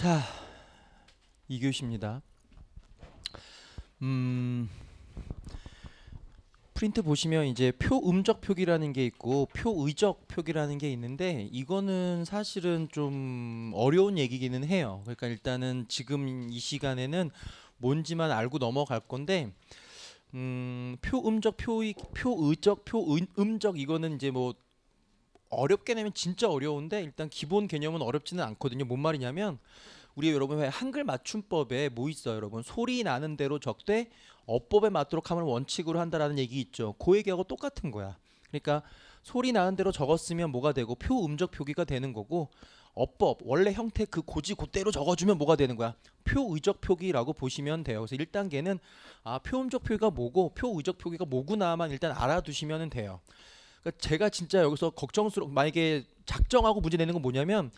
자, 이교시입니다. 음, 프린트 보시면 이제 표 음적 표기라는 게 있고 표 의적 표기라는 게 있는데 이거는 사실은 좀 어려운 얘기기는 해요. 그러니까 일단은 지금 이 시간에는 뭔지만 알고 넘어갈 건데 음, 표 음적 표표 의적 표 음적 이거는 이제 뭐 어렵게 내면 진짜 어려운데 일단 기본 개념은 어렵지는 않거든요. 뭔 말이냐면 우리 여러분 한글 맞춤법에 뭐 있어요, 여러분? 소리 나는 대로 적되 어법에 맞도록 하면 원칙으로 한다라는 얘기 있죠. 그 얘기하고 똑같은 거야. 그러니까 소리 나는 대로 적었으면 뭐가 되고 표 음적 표기가 되는 거고 어법 원래 형태 그 고지 그대로 적어주면 뭐가 되는 거야? 표 의적 표기라고 보시면 돼요. 그래서 1단계는 아, 표 음적 표기가 뭐고 표 의적 표기가 뭐구나만 일단 알아두시면 돼요. 그러니까 제가 진짜 여기서 걱정스러 만약에 작정하고 문제 내는 건 뭐냐면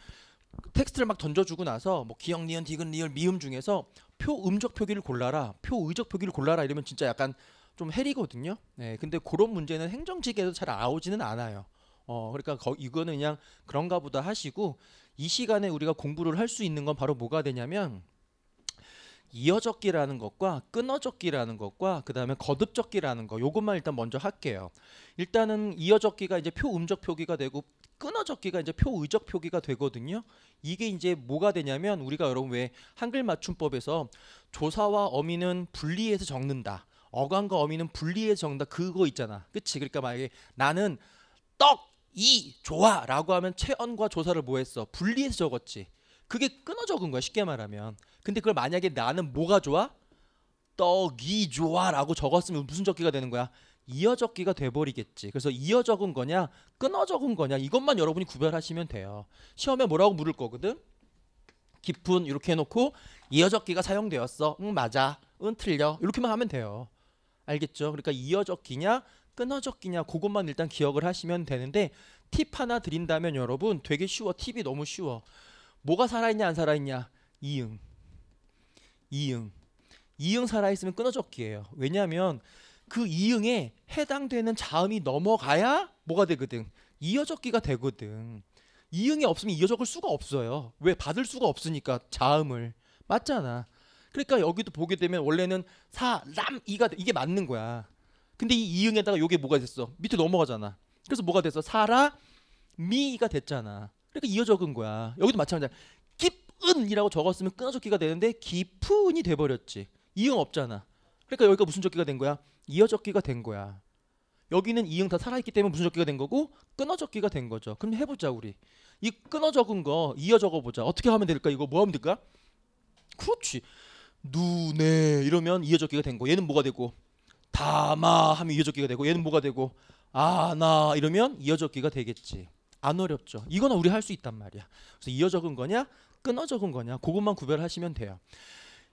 텍스트를 막 던져주고 나서 뭐 기역 니은 디귿 니을 미음 중에서 표 음적 표기를 골라라 표 의적 표기를 골라라 이러면 진짜 약간 좀 해리거든요. 네, 근데 그런 문제는 행정직에서 잘 나오지는 않아요. 어, 그러니까 거, 이거는 그냥 그런가 보다 하시고 이 시간에 우리가 공부를 할 수 있는 건 바로 뭐가 되냐면 이어적기라는 것과 끊어적기라는 것과 그 다음에 거듭적기라는 거 요것만 일단 먼저 할게요. 일단은 이어적기가 이제 표 음적 표기가 되고 끊어적기가 이제 표 의적 표기가 되거든요. 이게 이제 뭐가 되냐면 우리가 여러분 왜 한글 맞춤법에서 조사와 어미는 분리해서 적는다. 어간과 어미는 분리해서 적는다. 그거 있잖아. 그치? 그러니까 만약에 나는 떡, 이, 좋아 라고 하면 체언과 조사를 뭐했어? 분리해서 적었지. 그게 끊어져 간 거야 쉽게 말하면. 근데 그걸 만약에 나는 뭐가 좋아? 떡이 좋아라고 적었으면 무슨 적기가 되는 거야? 이어 적기가 돼버리겠지. 그래서 이어 적은 거냐, 끊어 적은 거냐 이것만 여러분이 구별하시면 돼요. 시험에 뭐라고 물을 거거든. 깊은 이렇게 해놓고 이어 적기가 사용되었어. 응 맞아. 응 틀려. 이렇게만 하면 돼요. 알겠죠? 그러니까 이어 적기냐, 끊어 적기냐 그것만 일단 기억을 하시면 되는데 팁 하나 드린다면 여러분 되게 쉬워. 팁이 너무 쉬워. 뭐가 살아있냐 안 살아있냐 이응 이응 이응 살아있으면 끊어졌기예요 왜냐하면 그 이응에 해당되는 자음이 넘어가야 뭐가 되거든 이어적기가 되거든 이응이 없으면 이어적을 수가 없어요 왜 받을 수가 없으니까 자음을 맞잖아 그러니까 여기도 보게 되면 원래는 사람 이가 이게 맞는 거야 근데 이 이응에다가 이게 뭐가 됐어 밑에 넘어가잖아 그래서 뭐가 됐어 사라 미가 됐잖아 그러니까 이어 적은 거야. 여기도 마찬가지야. 깊은이라고 적었으면 끊어적기가 되는데 깊은이 돼버렸지. 이응 없잖아. 그러니까 여기가 무슨 적기가 된 거야? 이어 적기가 된 거야. 여기는 이응 다 살아있기 때문에 무슨 적기가 된 거고 끊어 적기가 된 거죠. 그럼 해보자 우리. 이 끊어 적은 거 이어 적어보자. 어떻게 하면 될까? 이거 뭐 하면 될까? 그렇지. 눈에 이러면 이어 적기가 된 거. 얘는 뭐가 되고? 다마 하면 이어 적기가 되고 얘는 뭐가 되고? 아나 이러면 이어 적기가 되겠지. 안 어렵죠. 이거는 우리 할 수 있단 말이야. 그래서 이어 적은 거냐, 끊어 적은 거냐, 그것만 구별하시면 돼요.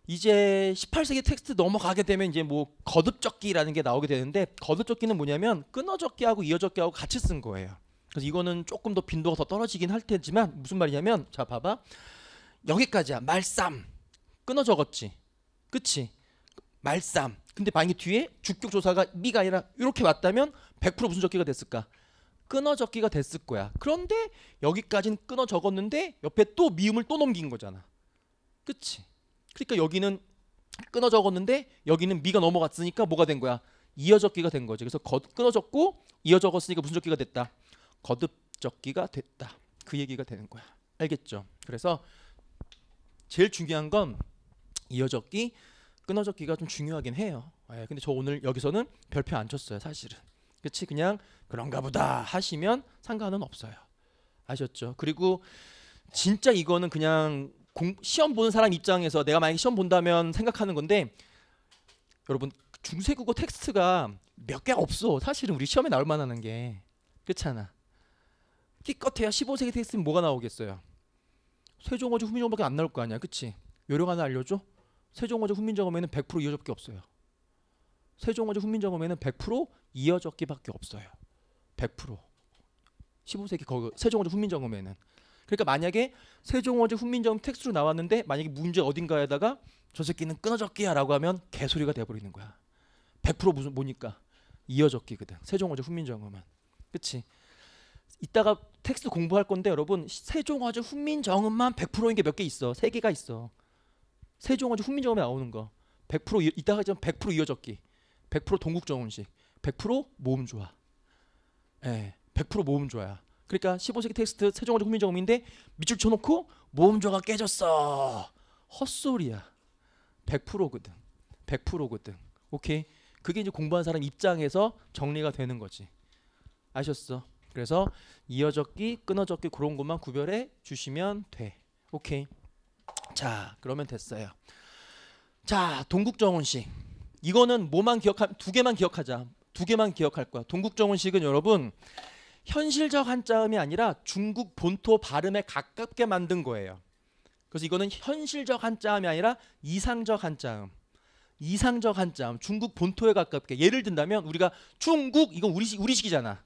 이제 18세기 텍스트 넘어가게 되면 이제 뭐 거듭적기라는 게 나오게 되는데 거듭적기는 뭐냐면 끊어적기하고 이어적기하고 같이 쓴 거예요. 그래서 이거는 조금 더 빈도가 더 떨어지긴 할 테지만 무슨 말이냐면 자 봐봐 여기까지야 말삼 끊어 적었지 그치 말삼 근데 만약에 뒤에 주격 조사가 미가 아니라 이렇게 왔다면 100% 무슨 적기가 됐을까 끊어적기가 됐을 거야. 그런데 여기까지는 끊어 적었는데 옆에 또 미음을 또 넘긴 거잖아. 그치? 그러니까 여기는 끊어 적었는데 여기는 미가 넘어갔으니까 뭐가 된 거야? 이어적기가 된 거지. 그래서 거, 끊어 졌고 이어 적었으니까 무슨 적기가 됐다? 거듭 적기가 됐다. 그 얘기가 되는 거야. 알겠죠? 그래서 제일 중요한 건 이어적기, 끊어적기가 좀 중요하긴 해요. 예, 근데 저 오늘 여기서는 별표 안 쳤어요, 사실은. 그렇지 그냥 그런가 보다 하시면 상관은 없어요. 아셨죠? 그리고 진짜 이거는 그냥 공, 시험 보는 사람 입장에서 내가 만약에 시험 본다면 생각하는 건데 여러분 중세국어 텍스트가 몇 개 없어. 사실은 우리 시험에 나올 만한 게 그렇잖아. 끼껏해야 15세기 텍스트는 뭐가 나오겠어요? 세종어조 훈민정음밖에 안 나올 거 아니야, 그렇지? 요령 하나 알려줘. 세종어조 훈민정음에는 100% 이어접게 없어요. 세종원제 훈민정음에는 100% 이어적기밖에 없어요. 100%. 15세기 거기 세종원제 훈민정음에는 그러니까 만약에 세종원제 훈민정음 텍스트로 나왔는데 만약에 문제 어딘가에다가 저 새끼는 끊어적기야라고 하면 개소리가 돼버리는 거야. 100% 무슨 뭐니까 이어적기거든. 세종원제 훈민정음은. 그치? 이따가 텍스트 공부할 건데 여러분 세종원제 훈민정음만 100%인 게 몇 개 있어. 세 개가 있어. 세종원제 훈민정음에 나오는 거. 100% 이따가 좀 100% 이어적기. 100% 동국정음식, 100%모음 좋아. 예, 100%모음좋아야 그러니까 15세기 텍스트 세종원적 훈민정음인데 밑줄 쳐놓고 모음조화가 깨졌어. 헛소리야. 100%거든. 100%거든. 오케이. 그게 이제 공부한 사람 입장에서 정리가 되는 거지. 아셨어? 그래서 이어적기, 끊어적기 그런 것만 구별해 주시면 돼. 오케이. 자, 그러면 됐어요. 자, 동국정원식. 이거는 뭐만 기억하면 두 개만 기억하자. 두 개만 기억할 거야. 동국정원식은 여러분 현실적 한자음이 아니라 중국 본토 발음에 가깝게 만든 거예요. 그래서 이거는 현실적 한자음이 아니라 이상적 한자음. 이상적 한자음. 중국 본토에 가깝게. 예를 든다면 우리가 중국 이건 우리 우리 식이잖아.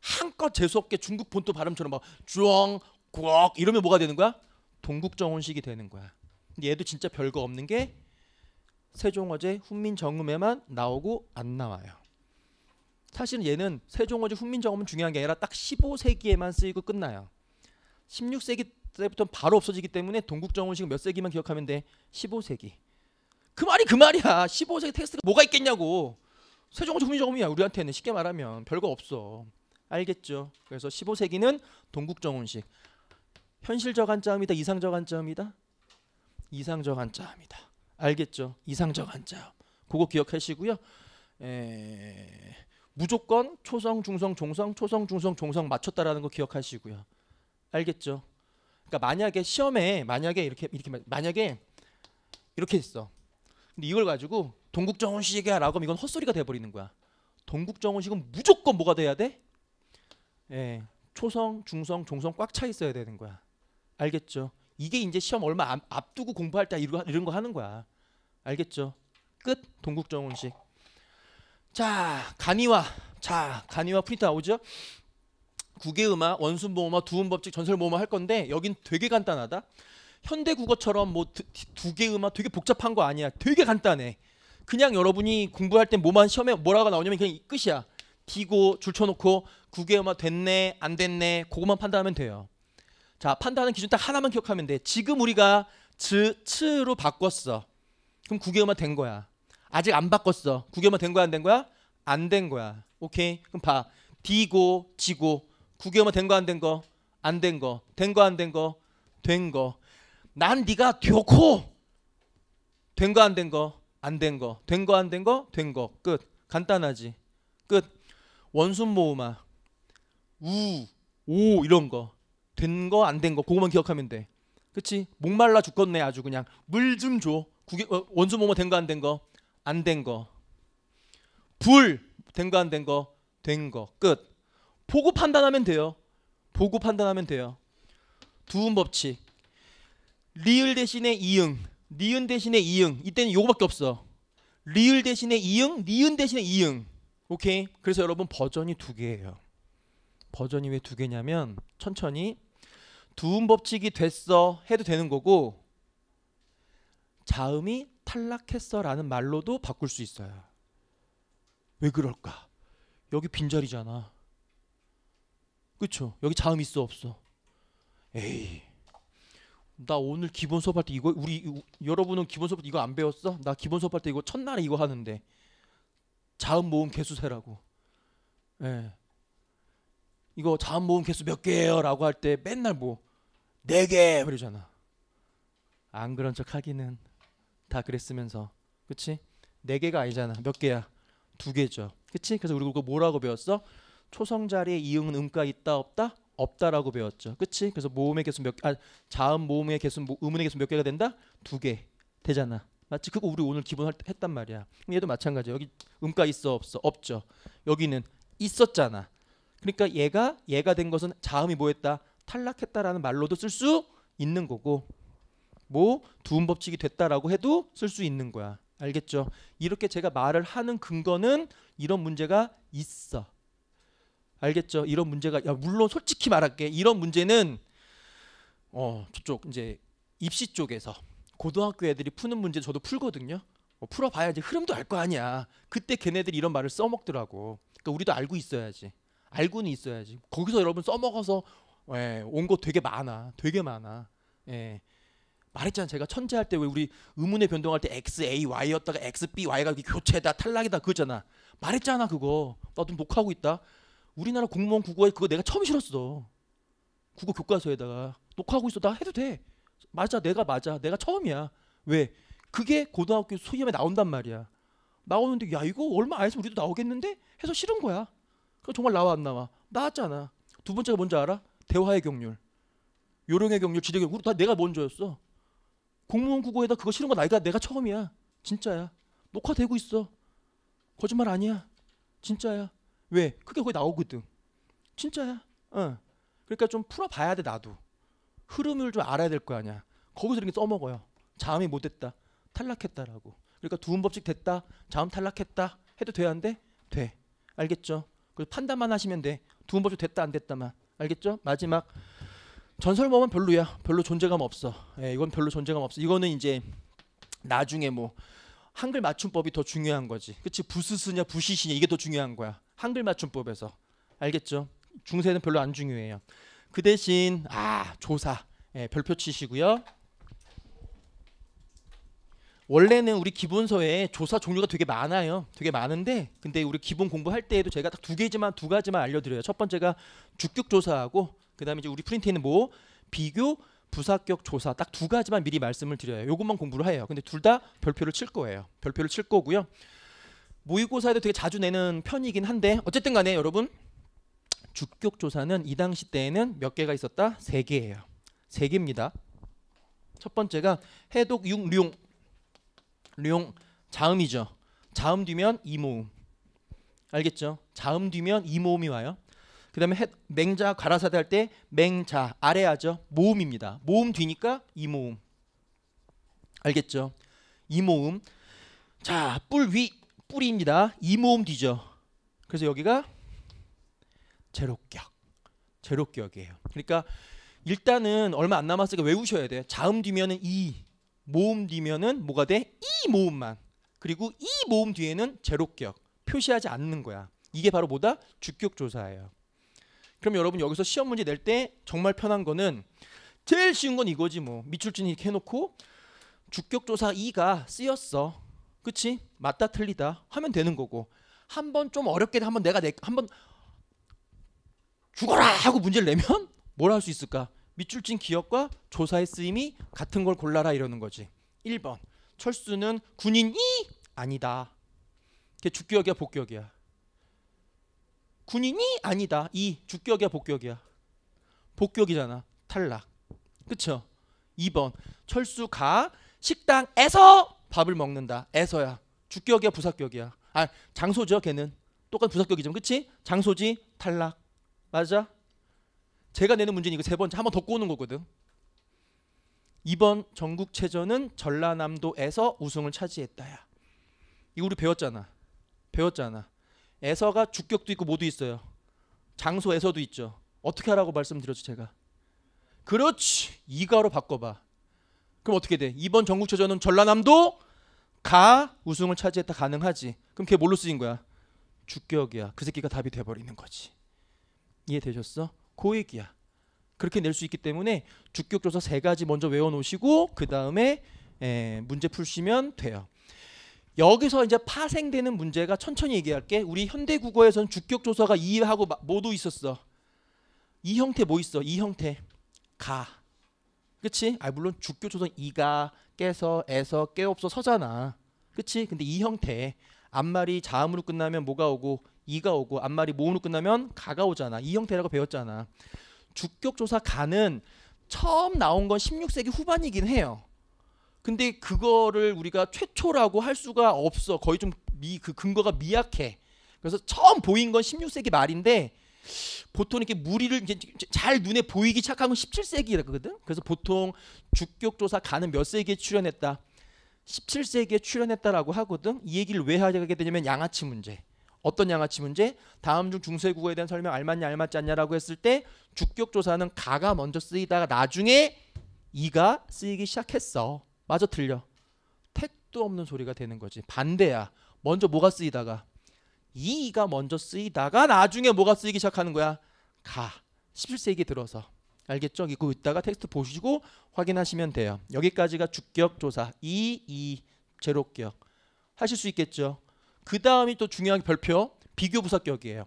한껏 재수 없게 중국 본토 발음처럼 막 주엉 κ 억 이러면 뭐가 되는 거야? 동국정원식이 되는 거야. 얘도 진짜 별거 없는 게 세종어제, 훈민정음에만 나오고 안 나와요. 사실 얘는 세종어제, 훈민정음은 중요한 게 아니라 딱 15세기에만 쓰이고 끝나요. 16세기 때부터 바로 없어지기 때문에 동국정음식 몇 세기만 기억하면 돼. 15세기. 그 말이 그 말이야. 15세기 텍스트가 뭐가 있겠냐고. 세종어제, 훈민정음이야. 우리한테는 쉽게 말하면 별거 없어. 알겠죠? 그래서 15세기는 동국정음식. 현실적 한자음이다. 이상적 한자음이다. 이상적 한자음이다. 알겠죠? 이상적 한자. 그거 기억하시고요. 에... 무조건 초성, 중성, 종성, 초성, 중성, 종성 맞췄다라는 거 기억하시고요. 알겠죠? 그러니까 만약에 시험에 만약에 이렇게 이렇게 만약에 이렇게 했어 근데 이걸 가지고 동국정원식이야라고 하면 이건 헛소리가 돼 버리는 거야. 동국정원식은 무조건 뭐가 돼야 돼? 예. 초성, 중성, 종성 꽉 차 있어야 되는 거야. 알겠죠? 이게 이제 시험 얼마 앞, 두고 공부할 때 이런 거 하는 거야. 알겠죠? 끝. 동국정훈식. 자, 간이와 자, 간이와 프린트 나오죠? 국외음화, 원순모음화, 두음법칙, 전설모음화 할 건데 여긴 되게 간단하다. 현대 국어처럼 뭐 두개 음화 되게 복잡한 거 아니야. 되게 간단해. 그냥 여러분이 공부할 때 뭐만 시험에 뭐라고 나오냐면 그냥 끝이야. 디고 줄 쳐놓고 국외 음화 됐네 안 됐네 그것만 판단하면 돼요. 자 판단하는 기준 딱 하나만 기억하면 돼. 지금 우리가 즈, 츠로 바꿨어. 그럼 구개음화된 거야. 아직 안 바꿨어. 구개음화된 거야 안 된 거야? 안 된 거야. 오케이. 그럼 봐. D고 G고 구개음화된 거 안 된 거? 안 된 거. 된 거 안 된 거? 된 거. 난 네가 되고 된거 안 된 거? 안 된 거. 된 거 안 된 거? 된 거. 끝. 간단하지. 끝. 원순 모음아. 우, 오 이런 거. 된 거 안 된 거. 그거만 기억하면 돼. 그치 목말라 죽겠네 아주 그냥 물 좀 줘. 어, 원수 뭐뭐 된거 안 된 거? 안 된 거. 불 된 거 안 된 거? 된 거. 끝. 보고 판단하면 돼요. 보고 판단하면 돼요. 두음 법칙. 리을 대신에 이응. 니은 대신에 이응. 이때는 요거밖에 없어. 리을 대신에 이응, 니은 대신에 이응. 오케이. 그래서 여러분 버전이 두 개예요. 버전이 왜 두 개냐면 천천히 두음 법칙이 됐어 해도 되는 거고 자음이 탈락했어라는 말로도 바꿀 수 있어요. 왜 그럴까? 여기 빈자리잖아. 그렇죠? 여기 자음 있어 없어? 에이. 나 오늘 기본 수업할 때 이거 우리 이, 여러분은 기본 수업 이거 안 배웠어? 나 기본 수업할 때 이거 첫날에 이거 하는데 자음 모음 개수 세라고. 예. 이거 자음 모음 개수 몇 개예요라고 할 때 맨날 뭐 네 개 그러잖아. 안 그런 척 하기는 다 그랬으면서 그치? 네 개가 아니잖아. 몇 개야? 두 개죠. 그치? 그래서 우리 그거 뭐라고 배웠어? 초성 자리에 이응은 음가 있다 없다? 없다라고 배웠죠. 그치? 그래서 모음의 개수 몇 아, 자음 모음의 개수 음운의 개수 몇 개가 된다? 두 개 되잖아. 마치 그거 우리 오늘 기본 할, 했단 말이야. 얘도 마찬가지야. 여기 음가 있어 없어? 없죠. 여기는 있었잖아. 그러니까 얘가 얘가 된 것은 자음이 뭐했다? 탈락했다라는 말로도 쓸 수 있는 거고 뭐 두음 법칙이 됐다라고 해도 쓸 수 있는 거야. 알겠죠? 이렇게 제가 말을 하는 근거는 이런 문제가 있어. 알겠죠? 이런 문제가 야 물론 솔직히 말할게. 이런 문제는 어, 저쪽 이제 입시 쪽에서 고등학교 애들이 푸는 문제 저도 풀거든요. 어, 풀어봐야 지 흐름도 알 거 아니야. 그때 걔네들이 이런 말을 써먹더라고. 그러니까 우리도 알고 있어야지. 알고는 있어야지. 거기서 여러분 써먹어서 예, 온거 되게 많아. 되게 많아. 예. 말했잖아 제가 천재 할때 왜 우리 의문의 변동할 때 x a y였다가 x b y가 교체다 탈락이다 그거잖아. 말했잖아 그거. 나도 녹화하고 있다. 우리나라 공무원 국어에 그거 내가 처음 실었어. 국어 교과서에다가 녹화하고 있어. 나 해도 돼. 맞아. 내가 맞아. 내가 처음이야. 왜? 그게 고등학교 수염에 나온단 말이야. 나오는데 야 이거 얼마 안 했으면 우리도 나오겠는데 해서 싫은 거야. 그럼 정말 나와 안 나와? 나왔잖아. 두 번째가 뭔지 알아? 대화의 경률, 요령의 경률, 지적의 경률. 다 내가 먼저였어. 공무원 국어에다 그거 싫은 거 나이가 내가 처음이야. 진짜야. 녹화되고 있어. 거짓말 아니야. 진짜야. 왜? 그게 거기 나오거든. 진짜야. 어. 그러니까 좀 풀어봐야 돼 나도. 흐름을 좀 알아야 될 거 아니야. 거기서 이렇게 써먹어요. 자음이 못됐다. 탈락했다라고. 그러니까 두음 법칙 됐다. 자음 탈락했다. 해도 돼야 안 돼? 돼. 알겠죠? 그래서 판단만 하시면 돼. 두음 법칙 됐다 안 됐다만. 알겠죠? 마지막 전설몸은 별로야. 별로 존재감 없어. 예, 이건 별로 존재감 없어. 이거는 이제 나중에 뭐 한글 맞춤법이 더 중요한 거지. 그치 부스스냐 부시시냐 이게 더 중요한 거야. 한글 맞춤법에서 알겠죠? 중세는 별로 안 중요해요. 그 대신 아 조사 예, 별표 치시고요. 원래는 우리 기본서에 조사 종류가 되게 많아요. 되게 많은데 근데 우리 기본 공부할 때에도 제가 딱 두 개지만 두 가지만 알려드려요. 첫 번째가 주격 조사하고 그다음에 이제 우리 프린트에 는뭐 비교 부사격 조사 딱 두 가지만 미리 말씀을 드려요. 요것만 공부를 해요. 근데 둘 다 별표를 칠 거예요. 별표를 칠 거고요. 모의고사에도 되게 자주 내는 편이긴 한데 어쨌든 간에 여러분 주격 조사는 이 당시 때에는 몇 개가 있었다? 세 개예요. 세 개입니다. 첫 번째가 해독 융 룡. 룡 자음이죠. 자음 뒤면 이모음. 알겠죠? 자음 뒤면 이모음이 와요. 그다음에 맹자 가라사대 할 때 맹자 아래 하죠. 모음입니다. 모음 뒤니까 이 모음. 알겠죠? 이 모음. 자, 뿔 위, 뿔입니다. 이 모음 뒤죠. 그래서 여기가 제로격. 제로격이에요. 그러니까 일단은 얼마 안 남았으니까 외우셔야 돼. 요 자음 뒤면은 이, 모음 뒤면은 뭐가 돼? 이 모음만. 그리고 이 모음 뒤에는 제로격 표시하지 않는 거야. 이게 바로 뭐다? 주격 조사예요. 그럼 여러분 여기서 시험 문제 낼 때 정말 편한 거는 제일 쉬운 건 이거지 뭐 밑줄진 이렇게 해놓고 주격조사 2가 쓰였어 그치? 맞다 틀리다 하면 되는 거고 한번 좀 어렵게 한번 내가 내, 한번 죽어라 하고 문제를 내면 뭘 할 수 있을까? 밑줄진 기억과 조사의 쓰임이 같은 걸 골라라 이러는 거지 1번 철수는 군인이 아니다 그게 주기역이야 복기역이야 군인이 아니다. 이 주격이야 복격이야. 복격이잖아. 탈락. 그쵸? 2번 철수가 식당에서 밥을 먹는다. 에서야. 주격이야 부사격이야. 아 장소죠 걔는. 똑같은 부사격이지만 그치? 장소지 탈락. 맞아? 제가 내는 문제는 이거 세 번째 한번더 꼬는 거거든. 이번 전국체전은 전라남도에서 우승을 차지했다야. 이거 우리 배웠잖아. 배웠잖아. 에서가 주격도 있고 모두 있어요. 장소에서도 있죠. 어떻게 하라고 말씀드렸죠 제가. 그렇지 이가로 바꿔봐. 그럼 어떻게 돼? 이번 전국체전은 전라남도 가 우승을 차지했다 가능하지. 그럼 걔 뭘로 쓰인 거야? 주격이야. 그 새끼가 답이 돼버리는 거지. 이해되셨어? 고액이야. 그렇게 낼 수 있기 때문에 주격조사 세 가지 먼저 외워놓으시고 그 다음에 문제 풀시면 돼요. 여기서 이제 파생되는 문제가 천천히 얘기할게. 우리 현대 국어에서는 주격 조사가 이하고 모두 있었어. 이 형태 뭐 있어? 이 형태 가. 그치? 아 물론 주격 조선 이가 깨서 에서 깨없어 서잖아. 그치? 근데 이 형태 앞말이 자음으로 끝나면 뭐가 오고 이가 오고 앞말이 모음으로 끝나면 가가 오잖아. 이 형태라고 배웠잖아. 주격 조사 가는 처음 나온 건 16세기 후반이긴 해요. 근데 그거를 우리가 최초라고 할 수가 없어. 거의 좀미그 근거가 미약해. 그래서 처음 보인 건 16세기 말인데 보통 이렇게 무리를 잘 눈에 보이기 시작하면 17세기라거든. 그래서 보통 주격 조사 가는 몇 세기에 출연했다. 17세기에 출연했다라고 하거든. 이 얘기를 왜 하게 되냐면 양아치 문제. 어떤 양아치 문제? 다음 중 중세 국어에 대한 설명 알맞냐 알맞지 않냐라고 했을 때 주격 조사는 가가 먼저 쓰이다가 나중에 이가 쓰이기 시작했어. 마저 틀려. 택도 없는 소리가 되는 거지. 반대야. 먼저 뭐가 쓰이다가 이가 먼저 쓰이다가 나중에 뭐가 쓰이기 시작하는 거야. 가. 17세기 들어서. 알겠죠? 이거 있다가 텍스트 보시고 확인하시면 돼요. 여기까지가 주격 조사 이이 제로격 하실 수 있겠죠. 그 다음이 또 중요한 별표 비교 부사격이에요.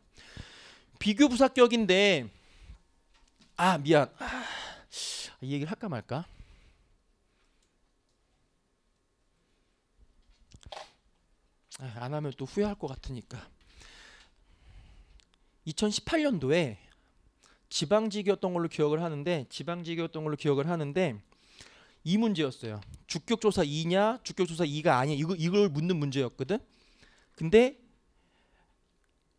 비교 부사격인데 아 미안 아, 이 얘기를 할까 말까 아, 안 하면 또 후회할 것 같으니까. 2018년도에 지방직이었던 걸로 기억을 하는데 지방직이었던 걸로 기억을 하는데 이 문제였어요. 주격조사 2냐 주격조사 2가 아니야 이거 이걸 묻는 문제였거든. 근데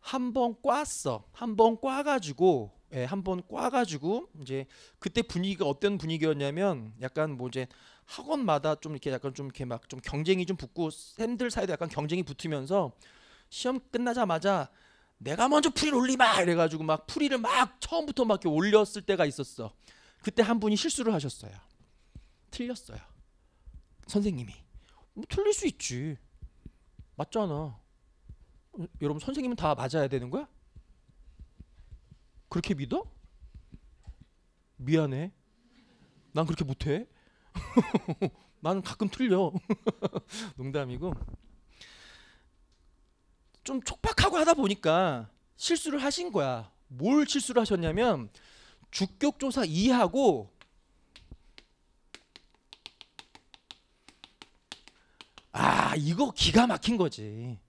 한 번 꽈어 한 번 꽈가지고 예, 한번 꽈가지고 이제 그때 분위기가 어떤 분위기였냐면 약간 뭐 이제 학원마다 좀 이렇게 약간 좀 이렇게 막 좀 경쟁이 좀 붙고 쌤들 사이도 약간 경쟁이 붙으면서 시험 끝나자마자 내가 먼저 풀이를 올리마 이래가지고 막 풀이를 막 처음부터 막 이렇게 올렸을 때가 있었어. 그때 한 분이 실수를 하셨어요. 틀렸어요. 선생님이 뭐 틀릴 수 있지. 맞잖아. 여러분 선생님은 다 맞아야 되는 거야? 그렇게 믿어? 미안해. 난 그렇게 못해. 나는 가끔 틀려. 농담이고. 좀 촉박하고 하다 보니까 실수를 하신 거야. 뭘 실수를 하셨냐면 주격 조사 2하고 아, 이거 기가 막힌 거지.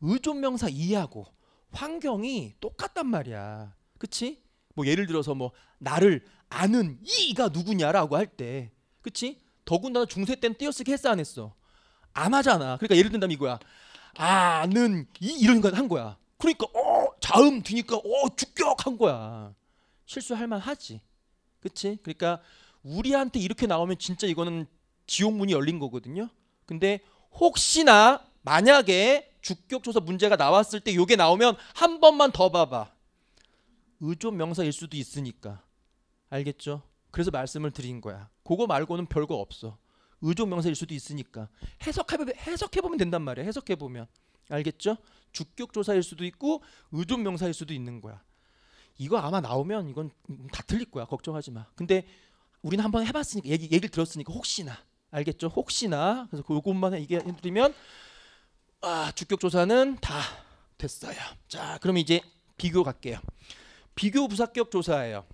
의존명사 2하고 환경이 똑같단 말이야. 그치? 뭐 예를 들어서 뭐 나를 아는 이가 누구냐라고 할때 그치? 더군다나 중세 때는 띄어쓰기 했어 안 했어? 안 하잖아. 그러니까 예를 든다면 이거야. 아는 이 이런 거 한 거야. 그러니까 어 자음 뒤니까 어죽격한 거야. 실수할 만하지. 그치? 그러니까 우리한테 이렇게 나오면 진짜 이거는 지옥문이 열린 거거든요. 근데 혹시나 만약에 주격조사 문제가 나왔을 때 요게 나오면 한 번만 더 봐봐. 의존 명사일 수도 있으니까. 알겠죠? 그래서 말씀을 드린 거야. 그거 말고는 별거 없어. 의족 명사일 수도 있으니까 해석해 해석해 보면 된단 말이야. 해석해 보면 알겠죠? 주격 조사일 수도 있고 의족 명사일 수도 있는 거야. 이거 아마 나오면 이건 다 틀릴 거야. 걱정하지 마. 근데 우리는 한번 해봤으니까 얘기 얘기를 들었으니까 혹시나 알겠죠? 혹시나 그래서 그것만 얘기 해드리면 아 주격 조사는 다 됐어요. 자, 그럼 이제 비교 갈게요. 비교 부사격 조사예요.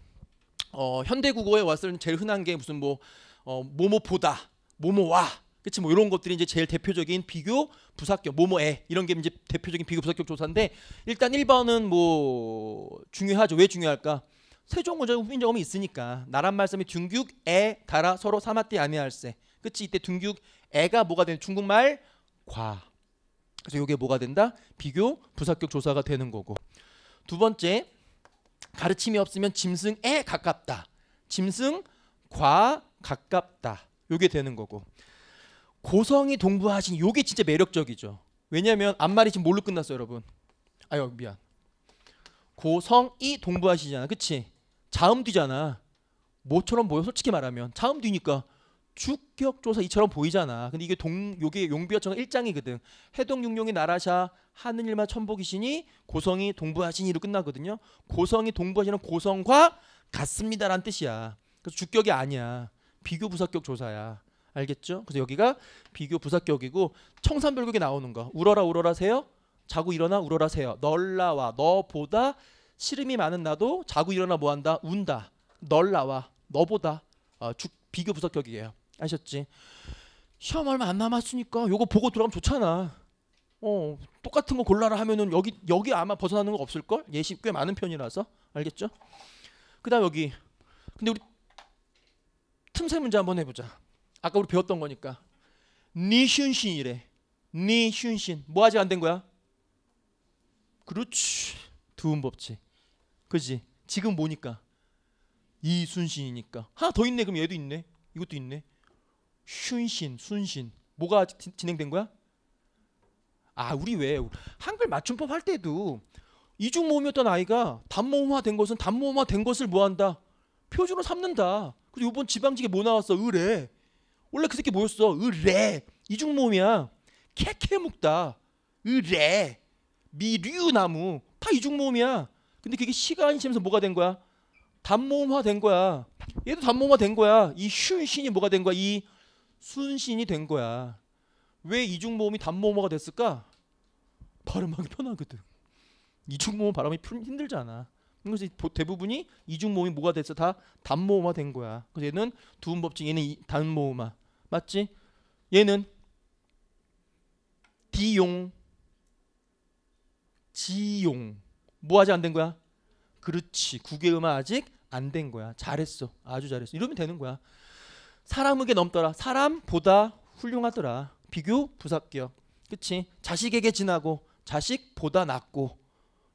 어, 현대 국어에 와서는 제일 흔한 게 무슨 뭐 어, 모모보다 모모와 그치 뭐 이런 것들이 이제 제일 대표적인 비교 부사격 모모에 이런 게 이제 대표적인 비교 부사격 조사인데 일단 1번은 뭐 중요하죠 왜 중요할까 세종고전 후민정음이 있으니까 나란 말씀이 둥규에 달아 서로 삼았대 아니할세 그치 이때 둥규에가 뭐가 되는 중국말 과 그래서 이게 뭐가 된다 비교 부사격 조사가 되는 거고 두 번째 가르침이 없으면 짐승에 가깝다. 짐승과 가깝다. 요게 되는 거고. 고성이 동부하신 요게 진짜 매력적이죠. 왜냐하면 앞말이 지금 뭘로 끝났어 요 여러분? 아유 미안. 고성이 동부하시잖아. 그치? 자음 뒤잖아. 모처럼 보여 솔직히 말하면 자음 뒤니까 주격 조사 이처럼 보이잖아. 근데 이게 동 요게 용비어청 1장이거든. 해동 육룡이 나라샤 하늘 일만 천복이시니 고성이 동부하시니로 끝나거든요. 고성이 동부하시는 고성과 같습니다라는 뜻이야. 그래서 주격이 아니야. 비교 부사격 조사야. 알겠죠? 그래서 여기가 비교 부사격이고 청산별곡에 나오는 거. 울어라 울어라세요. 자고 일어나 울어라세요. 널라와 너보다 시름이 많은 나도 자고 일어나 뭐한다 운다. 널라와 너보다 어, 주, 비교 부사격이에요. 아셨지? 시험 얼마 안 남았으니까 요거 보고 들어가면 좋잖아. 어 똑같은 거 골라라 하면은 여기 여기 아마 벗어나는 거 없을 걸 예시 꽤 많은 편이라서 알겠죠? 그다음 여기 근데 우리 틈새 문제 한번 해보자. 아까 우리 배웠던 거니까 니슌신이래. 니슌신 뭐 아직 안 된 거야? 그렇지 두음 법칙. 그지 지금 뭐니까 이순신이니까 하나 더 있네 그럼 얘도 있네 이것도 있네 슌신, 순신. 뭐가 지, 진행된 거야? 아, 우리 왜 한글 맞춤법 할 때도 이중 모음이었던 아이가 단모음화 된 것은 단모음화 된 것을 뭐 한다? 표준어 삼는다. 그리고 요번 지방직에 뭐 나왔어? 의뢰. 원래 그 새끼 뭐였어? 의뢰. 이중 모음이야. 캐캐 묵다. 의뢰. 미류나무. 다 이중 모음이야. 근데 그게 시간이 지나면서 뭐가 된 거야? 단모음화 된 거야. 얘도 단모음화 된 거야. 이 슌신이 뭐가 된 거야? 이 순신이 된 거야. 왜 이중모음이 단모음어가 됐을까? 발음하기 편하거든. 이중모음 발음이 힘들잖아. 그래서 대부분이 이중모음이 뭐가 됐어? 다 단모음화 된 거야. 그래서 얘는 두음 법칙 얘는 단모음화. 맞지? 얘는 디용 지용 뭐 아직 안 된 거야? 그렇지. 국외음화 아직 안 된 거야. 잘했어. 아주 잘했어. 이러면 되는 거야. 사람에게 넘더라. 사람보다 훌륭하더라. 비교 부사격. 그치? 자식에게 지나고 자식보다 낫고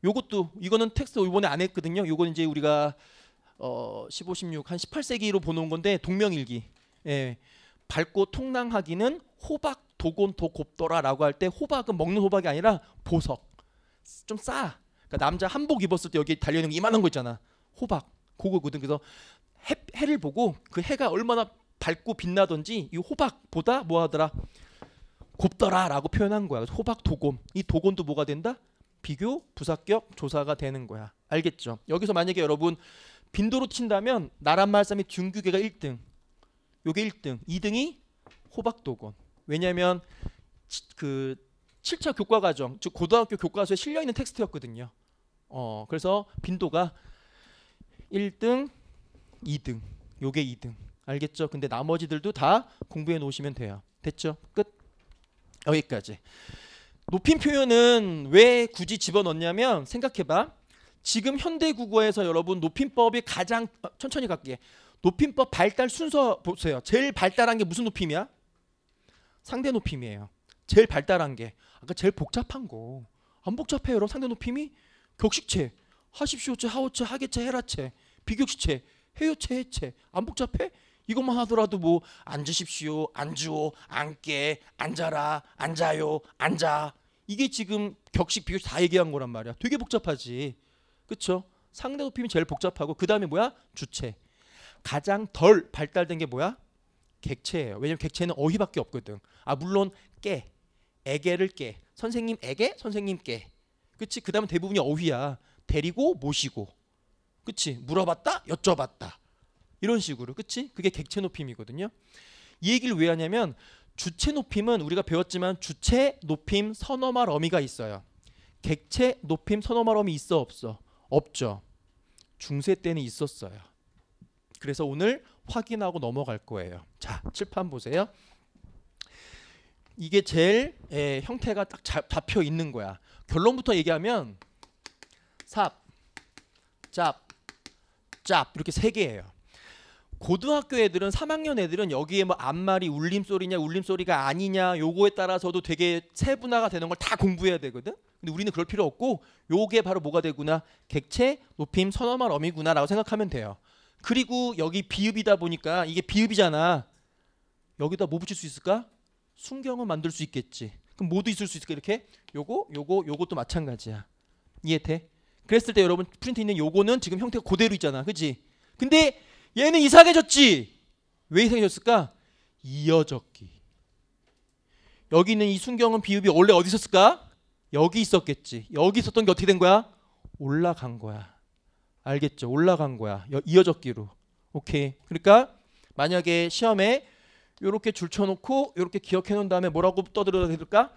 요것도 이거는 텍스트 이번에 안 했거든요. 요건 이제 우리가 어 15, 16, 한 18세기로 보는 건데 동명일기. 예. 밝고 통랑하기는 호박 도곤 도 곱더라라고 할 때 호박은 먹는 호박이 아니라 보석. 좀 싸. 그러니까 남자 한복 입었을 때 여기 달려 있는 이만한 거 있잖아. 호박. 고거거든. 그래서 해, 해를 보고 그 해가 얼마나 밝고 빛나던지이 호박보다 뭐하더라 곱더라라고 표현한 거야. 호박 도곰 이 도곰도 뭐가 된다? 비교 부사격 조사가 되는 거야. 알겠죠? 여기서 만약에 여러분 빈도로 친다면 나란말 쌈이 중규계가 1등 요게 1등 2등이 호박도건 왜냐면 하그 7차 교과 과정 즉 고등학교 교과서에 실려 있는 텍스트였거든요. 어 그래서 빈도가 1등 2등 요게 2등 알겠죠? 근데 나머지들도 다 공부해 놓으시면 돼요. 됐죠? 끝. 여기까지. 높임 표현은 왜 굳이 집어넣냐면 생각해봐. 지금 현대 국어에서 여러분 높임법이 가장 어, 천천히 갈게. 높임법 발달 순서 보세요. 제일 발달한 게 무슨 높임이야? 상대 높임이에요. 제일 발달한 게 아까 제일 복잡한 거. 안 복잡해요, 여러분. 상대 높임이 격식체, 하십시오체, 하오체, 하계체, 헤라체 비격식체, 해요체, 해체. 안 복잡해? 이것만 하더라도 뭐 앉으십시오, 앉으오, 앉게, 앉아라, 앉아요, 앉아. 이게 지금 격식 비교다 얘기한 거란 말이야. 되게 복잡하지. 그쵸 상대 호흡이 제일 복잡하고 그 다음에 뭐야? 주체. 가장 덜 발달된 게 뭐야? 객체예요. 왜냐면 객체는 어휘밖에 없거든. 아 물론 깨, 에게를 깨, 선생님 에게, 선생님 깨. 그치? 그 다음에 대부분이 어휘야. 데리고 모시고. 그치? 물어봤다, 여쭤봤다. 이런 식으로 그치? 그게 객체 높임이거든요. 이 얘기를 왜 하냐면 주체 높임은 우리가 배웠지만 주체 높임 선어말 어미가 있어요. 객체 높임 선어말 어미 있어 없어? 없죠. 중세 때는 있었어요. 그래서 오늘 확인하고 넘어갈 거예요. 자, 칠판 보세요. 이게 제일 에, 예, 형태가 딱 잡혀 있는 거야. 결론부터 얘기하면 삽, 짭, 짭 이렇게 세 개예요. 고등학교 애들은 3학년 애들은 여기에 뭐 앞말이 울림소리냐 울림소리가 아니냐 요거에 따라서도 되게 세분화가 되는 걸 다 공부해야 되거든. 근데 우리는 그럴 필요 없고 요게 바로 뭐가 되구나. 객체, 높임, 선어말 어미구나라고 생각하면 돼요. 그리고 여기 비읍이다 보니까 이게 비읍이잖아. 여기다 뭐 붙일 수 있을까? 순경을 만들 수 있겠지. 그럼 모두 있을 수 있을까? 이렇게 요거 요거 요것도 마찬가지야. 이해돼? 그랬을 때 여러분 프린트 있는 요거는 지금 형태가 그대로 있잖아. 그지 근데 얘는 이상해졌지. 왜 이상해졌을까? 이어졌기. 여기 있는 이 순경은 비읍이 원래 어디 있었을까? 여기 있었겠지. 여기 있었던 게 어떻게 된 거야? 올라간 거야. 알겠죠? 올라간 거야. 이어졌기로. 오케이. 그러니까 만약에 시험에 이렇게 줄쳐놓고 이렇게 기억해 놓은 다음에 뭐라고 떠들어야 될까?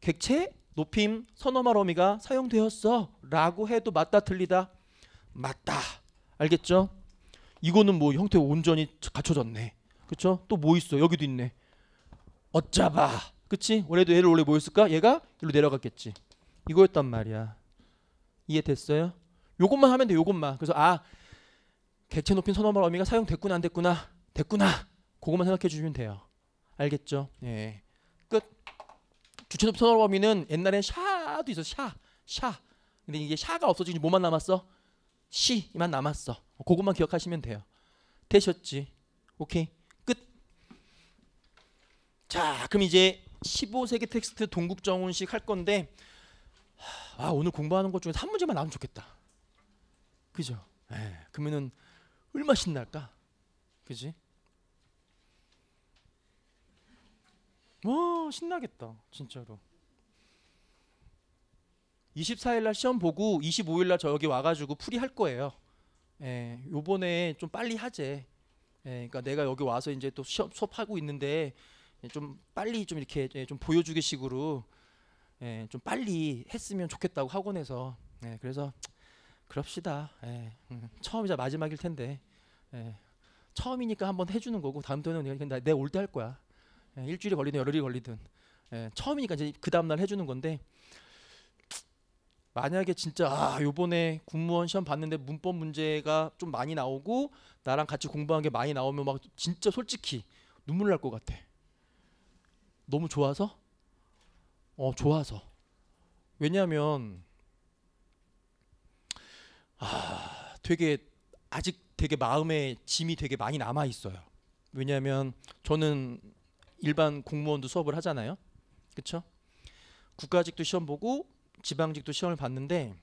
객체, 높임, 선어말 어미가 사용되었어. 라고 해도 맞다 틀리다. 맞다. 알겠죠? 이거는 뭐 형태 온전히 갖춰졌네. 그쵸또 뭐 있어? 여기도 있네. 어쩌봐. 그치? 원래도 얘를 원래 뭐였을까? 얘가 이리로 내려갔겠지. 이거였단 말이야. 이해됐어요? 요것만 하면 돼. 요것만. 그래서 아 객체 높인 선호말 어미가 사용됐구나 안 됐구나 됐구나. 그것만 생각해 주시면 돼요. 알겠죠? 예. 끝. 주체 높인 선호말 어미는 옛날엔 샤도 있어. 샤. 샤. 근데 이게 샤가 없어지고 뭐만 남았어? C만 남았어. 그것만 기억하시면 돼요. 되셨지? 오케이. 끝. 자, 그럼 이제 15세기 텍스트 동국정훈식 할 건데 아, 오늘 공부하는 것중에한 문제만 나오면 좋겠다. 그죠? 에, 예, 그러면은 얼마 나 신날까? 그지? 와 신나겠다 진짜로 24일 날 시험 보고 25일 날 저기 와가지고 풀이할 거예요. 예, 요번에 좀 빨리 하재. 예, 그러니까 내가 여기 와서 이제 또 시험 수업하고 있는데 예, 좀 빨리 좀 이렇게 예, 좀 보여주기 식으로 예, 좀 빨리 했으면 좋겠다고 학원에서. 예, 그래서 그럽시다. 예, 음, 처음이자 마지막일 텐데. 예, 처음이니까 한번 해주는 거고 다음 때는 그냥 내올 때 할 거야. 예, 일주일이 걸리든 열흘이 걸리든. 예, 처음이니까 이제 그 다음 날 해주는 건데 만약에 진짜 아 요번에 국무원 시험 봤는데 문법 문제가 좀 많이 나오고 나랑 같이 공부한 게 많이 나오면 막 진짜 솔직히 눈물 날 것 같아 너무 좋아서 어 좋아서 왜냐하면 아 되게 아직 되게 마음에 짐이 되게 많이 남아 있어요 왜냐하면 저는 일반 공무원도 수업을 하잖아요 그쵸 국가직도 시험 보고 지방직도 시험을 봤는데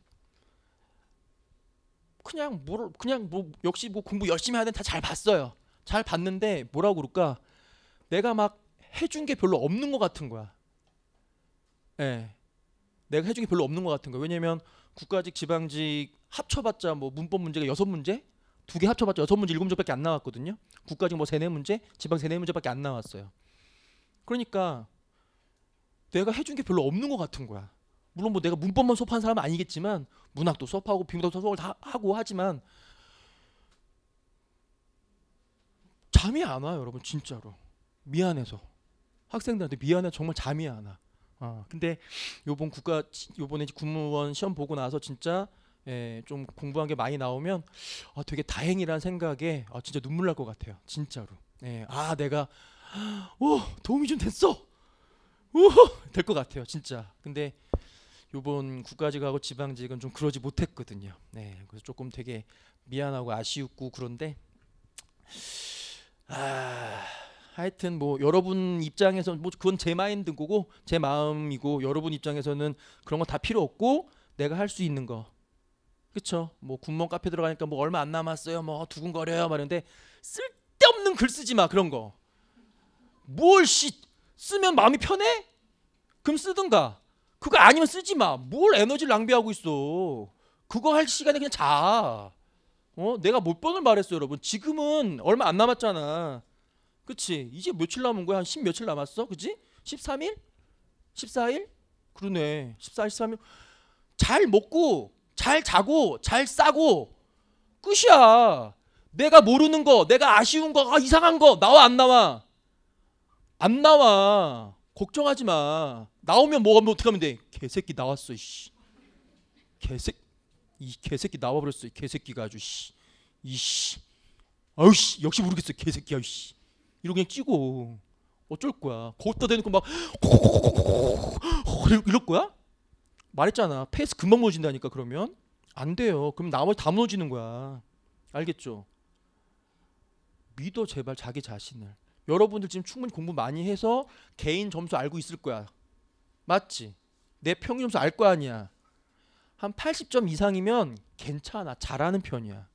그냥 뭐 그냥 뭐 역시 뭐 공부 열심히 해야 되는 다잘 봤어요. 잘 봤는데 뭐라고 그럴까? 내가 막 해준 게 별로 없는 것 같은 거야. 예. 네. 내가 해준 게 별로 없는 것 같은 거야. 왜냐면 국가직, 지방직 합쳐봤자 뭐 문법 문제가 여섯 문제, 두 개 합쳐봤자 여섯 문제, 일곱 문제밖에 안 나왔거든요. 국가직 뭐 세네 문제, 지방 세네 문제밖에 안 나왔어요. 그러니까 내가 해준 게 별로 없는 것 같은 거야. 물론 뭐 내가 문법만 수업한 사람은 아니겠지만 문학도 수업하고 비문학도 수업을 다 하고 하지만 잠이 안 와요, 여러분 진짜로 미안해서 학생들한테 미안해 정말 잠이 안 와. 아 근데 요번 국가 요번에 국무원 시험 보고 나서 진짜 예, 좀 공부한 게 많이 나오면 아 되게 다행이라는 생각에 아 진짜 눈물 날 것 같아요, 진짜로. 예, 아 내가 오 도움이 좀 됐어. 우될 것 같아요, 진짜. 근데 이번 국가직하고 지방직은 좀 그러지 못했거든요. 네, 그래서 조금 되게 미안하고 아쉬웠고 그런데 아, 하여튼 뭐 여러분 입장에서 뭐 그건 제 마인드고 제 마음이고 여러분 입장에서는 그런 거 다 필요 없고 내가 할 수 있는 거 그쵸? 뭐 군먼 카페 들어가니까 뭐 얼마 안 남았어요. 뭐 두근거려요. 말인데 쓸데없는 글 쓰지 마 그런 거. 뭘씨 쓰면 마음이 편해? 그럼 쓰든가. 그거 아니면 쓰지 마. 뭘 에너지 를 낭비하고 있어. 그거 할 시간에 그냥 자. 어? 내가 몇 번을 말했어, 여러분. 지금은 얼마 안 남았잖아. 그치? 이제 며칠 남은 거야? 한 십 며칠 남았어? 그치? 13일? 14일? 그러네. 14일, 13일. 잘 먹고, 잘 자고, 잘 싸고. 끝이야. 내가 모르는 거, 내가 아쉬운 거, 아, 이상한 거, 나와, 안 나와? 안 나와. 걱정하지 마. 나오면 뭐 하면 어떻게 하면 돼? 개새끼 나왔어. 씨. 개새 끼이 개새끼 나와 버렸어. 이 개새끼가 아주 씨. 이씨. 아유 씨. 역시 모르겠어. 개새끼야 씨. 이러고 그냥 찌고 어쩔 거야. 거기다 대놓고 막 이럴 거야? 말했잖아. 페이스 금방 무너진다니까 그러면 안 돼요. 그럼 나머지 다 무너지는 거야. 알겠죠? 믿어 제발 자기 자신을. 여러분들 지금 충분히 공부 많이 해서 개인 점수 알고 있을 거야. 맞지? 내 평균 점수 알 거 아니야. 한 80점 이상이면 괜찮아. 잘하는 편이야.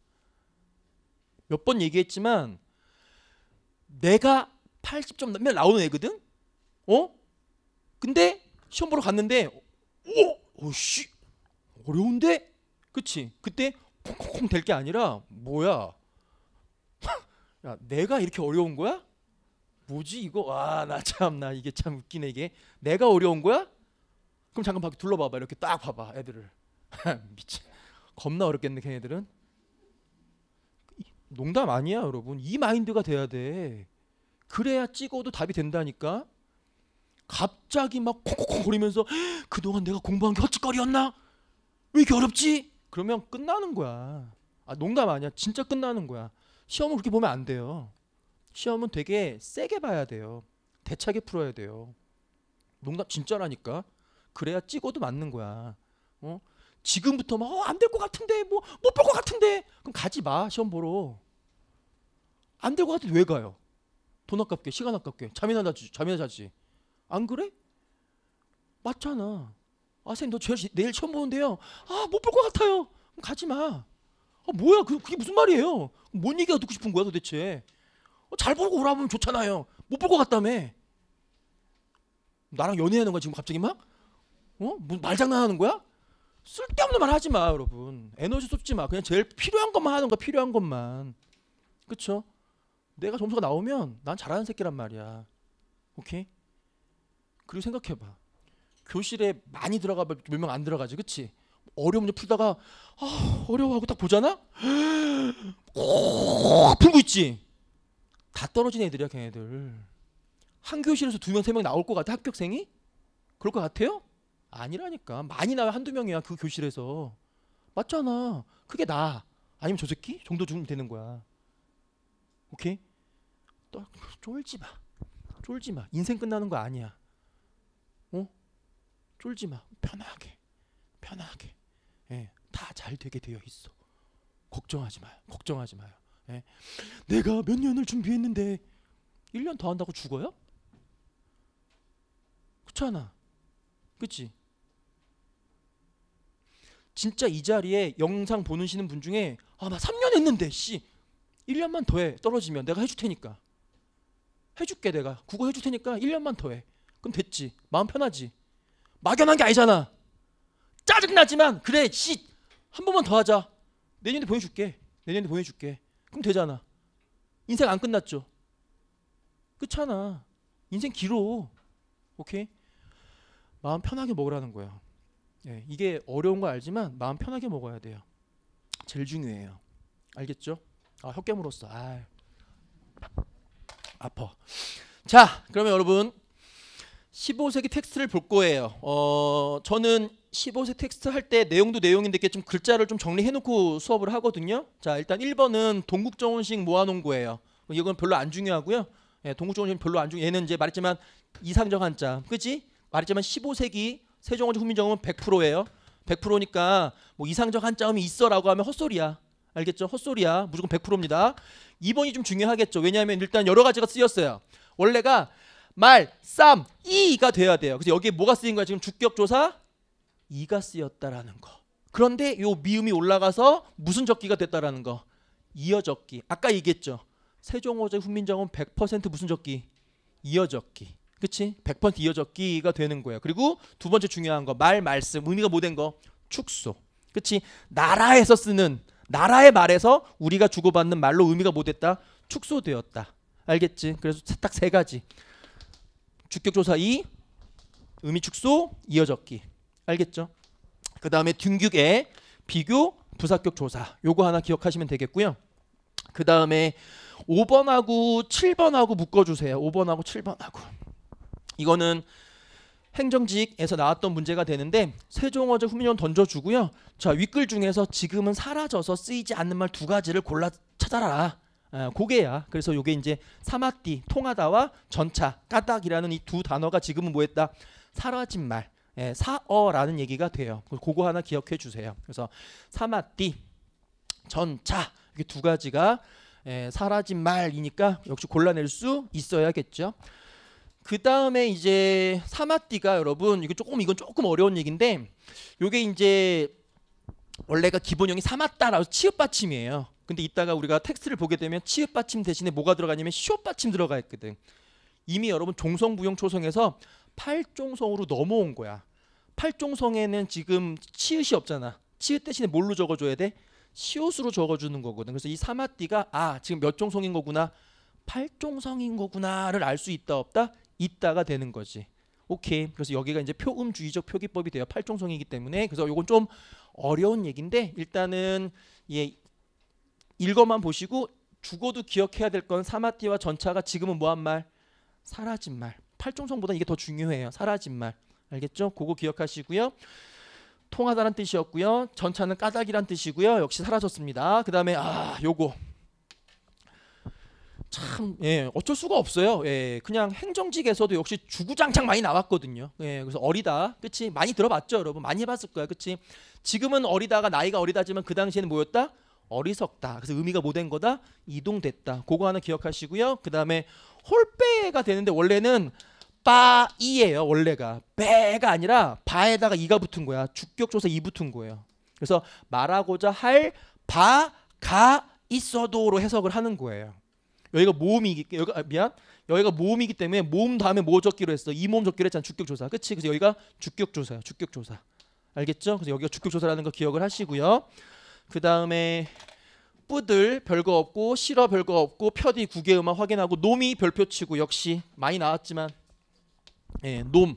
몇 번 얘기했지만 내가 80점 넘면 으 나오는 애거든. 어? 근데 시험 보러 갔는데 오, 어? 오씨 어려운데, 그치? 그때 콩콩콩 될 게 아니라 뭐야? 야 내가 이렇게 어려운 거야? 뭐지 이거 아 나 참나 이게 참 웃기네 이게 내가 어려운 거야? 그럼 잠깐 밖에 둘러봐봐 이렇게 딱 봐봐 애들을 미친 겁나 어렵겠네 걔네들은 농담 아니야 여러분 이 마인드가 돼야 돼 그래야 찍어도 답이 된다니까 갑자기 막 콩콩콩 거리면서 그동안 내가 공부한 게 헛짓거리였나 왜 이렇게 어렵지 그러면 끝나는 거야 아 농담 아니야 진짜 끝나는 거야 시험을 그렇게 보면 안 돼요 시험은 되게 세게 봐야 돼요. 대차게 풀어야 돼요. 농담 진짜라니까. 그래야 찍어도 맞는 거야. 어? 지금부터 막 안 될것 어, 같은데 뭐 못 볼 것 같은데 그럼 가지 마 시험 보러. 안 될 것 같은데 왜 가요? 돈 아깝게 시간 아깝게 잠이나 자지 잠이나 자지. 안 그래? 맞잖아. 아 선생님 너 제, 내일 시험 보는데요. 아 못 볼 것 같아요. 그럼 가지 마. 아 뭐야 그, 그게 무슨 말이에요? 뭔 얘기가 듣고 싶은 거야 도대체? 어, 잘 보고 오라 하면 좋잖아요. 못 볼 것 같다며. 나랑 연애하는 거야 지금 갑자기 막? 어? 뭐 말장난하는 거야? 쓸데없는 말 하지 마 여러분. 에너지 쏟지 마. 그냥 제일 필요한 것만 하는 거야 필요한 것만. 그쵸? 내가 점수가 나오면 난 잘하는 새끼란 말이야. 오케이? 그리고 생각해봐. 교실에 많이 들어가 몇명 안 들어가지 그치? 어려운 문제 풀다가 아 어려워하고 딱 보잖아? 콕 어, 풀고 있지? 다 떨어진 애들이야 걔네들 한 교실에서 두 명 세 명 나올 것 같아 합격생이 그럴 것 같아요? 아니라니까 많이 나와 한두 명이야 그 교실에서 맞잖아 그게 나 아니면 저 새끼 정도 주면 되는 거야 오케이 또 쫄지 마 쫄지 마 인생 끝나는 거 아니야 어 쫄지 마 편하게 편하게 예다 잘 되게 되어 있어 걱정하지 마요 걱정하지 마요 예. 내가 몇 년을 준비했는데 1년 더 한다고 죽어요? 그렇잖아. 그치? 진짜 이 자리에 영상 보는시는 분 중에 아, 나 3년 했는데 씨. 1년만 더 해. 떨어지면 내가 해줄 테니까. 해 줄게 내가. 국어 해줄 테니까 1년만 더 해. 그럼 됐지. 마음 편하지. 막연한 게 아니잖아. 짜증나지만 그래 씨. 한 번만 더 하자. 내년에 보내 줄게. 내년에 보내 줄게. 그럼 되잖아. 인생 안 끝났죠. 끝잖아. 인생 길어. 오케이? 마음 편하게 먹으라는 거예요. 예, 이게 어려운 거 알지만 마음 편하게 먹어야 돼요. 제일 중요해요. 알겠죠? 아, 헛깨물었어. 아, 아파. 자, 그러면 여러분 15세기 텍스트를 볼 거예요. 어, 저는 15세 텍스트 할 때 내용도 내용인데 좀 글자를 좀 정리해 놓고 수업을 하거든요. 자, 일단 1번은 동국정원식 모아 놓은 거예요. 이건 별로 안 중요하고요. 예, 동국정원식 별로 안 중요. 얘는 이제 말했지만 이상적 한자. 그렇지? 말했지만 15세기 세종원적 훈민정음은 100%예요. 100%니까 뭐 이상적 한자음이 있어라고 하면 헛소리야. 알겠죠? 헛소리야. 무조건 100%입니다. 2번이 좀 중요하겠죠. 왜냐하면 일단 여러 가지가 쓰였어요. 원래가 말, 쌈, 이가 돼야 돼요. 그래서 여기에 뭐가 쓰인 거야? 지금 주격조사, 이가 쓰였다라는 거. 그런데 요 미음이 올라가서 무슨 적기가 됐다라는 거. 이어적기. 아까 얘기했죠. 세종호제 훈민정음 100% 무슨 적기? 이어적기. 그치? 100% 이어적기가 되는 거예요. 그리고 두 번째 중요한 거. 말, 말씀. 의미가 뭐 된 거? 축소. 그치? 나라에서 쓰는 나라의 말에서 우리가 주고받는 말로 의미가 뭐 됐다? 축소되었다. 알겠지? 그래서 딱 세 가지. 주격조사 2, 의미 축소, 이어적기. 알겠죠? 그 다음에 등격의 비교 부사격 조사 요거 하나 기억하시면 되겠고요. 그 다음에 5번하고 7번하고 묶어주세요. 5번하고 7번하고 이거는 행정직에서 나왔던 문제가 되는데 세종어제 후미전 던져주고요. 자 윗글 중에서 지금은 사라져서 쓰이지 않는 말 두 가지를 골라 찾아라. 아, 고개야. 그래서 요게 이제 사막띠 통하다와 전차 까닥이라는 이 두 단어가 지금은 뭐했다 사라진 말 예, 사어라는 얘기가 돼요. 그거 하나 기억해 주세요. 그래서 사마띠, 전차 이렇게 두 가지가 예, 사라진 말이니까 역시 골라낼 수 있어야겠죠. 그 다음에 이제 사마띠가 여러분 이거 조금 이건 조금 어려운 얘기인데 요게 이제 원래가 기본형이 사마따라고 치읍받침이에요. 근데 이따가 우리가 텍스트를 보게 되면 치읍받침 대신에 뭐가 들어가냐면 시옷받침 들어가 있거든. 이미 여러분 종성부용 초성에서 팔종성으로 넘어온 거야. 팔종성에는 지금 치읓이 없잖아. 치읓 대신에 뭘로 적어줘야 돼? 시옷으로 적어주는 거거든. 그래서 이 사마띠가 아 지금 몇 종성인 거구나, 팔종성인 거구나를 알 수 있다 없다 있다가 되는 거지. 오케이. 그래서 여기가 이제 표음주의적 표기법이 돼요. 팔종성이기 때문에. 그래서 이건 좀 어려운 얘긴데 일단은 예 읽어만 보시고 죽어도 기억해야 될 건 사마띠와 전차가 지금은 뭐한 말? 사라진 말. 팔종성보다 이게 더 중요해요. 사라진 말. 알겠죠? 그거 기억하시고요. 통하다란 뜻이었고요. 전차는 까닭이란 뜻이고요. 역시 사라졌습니다. 그 다음에 아 요거 참 예, 어쩔 수가 없어요. 예, 그냥 행정직에서도 역시 주구장창 많이 나왔거든요. 예, 그래서 어리다, 그치? 많이 들어봤죠, 여러분? 많이 해봤을 거야, 그치? 지금은 어리다가 나이가 어리다지만 그 당시에는 뭐였다? 어리석다. 그래서 의미가 뭐 된 거다? 이동됐다. 그거 하나 기억하시고요. 그 다음에 홀빼가 되는데 원래는 빠이예요 원래가 배가 아니라 바에다가 이가 붙은 거야 주격조사 이 붙은 거예요 그래서 말하고자 할 바가 있어도로 해석을 하는 거예요 여기가 모음이기 여기 아, 미안 여기가 모음이기 때문에 모음 다음에 뭐 적기로 했어 이 모음 적기로 했잖아 주격조사 그치 그래서 여기가 주격조사야 주격조사 알겠죠 그래서 여기가 주격조사라는 거 기억을 하시고요 그 다음에 뿌들 별거 없고 실어 별거 없고 펴디 구개음악 확인하고 놈이 별표 치고 역시 많이 나왔지만 예, 놈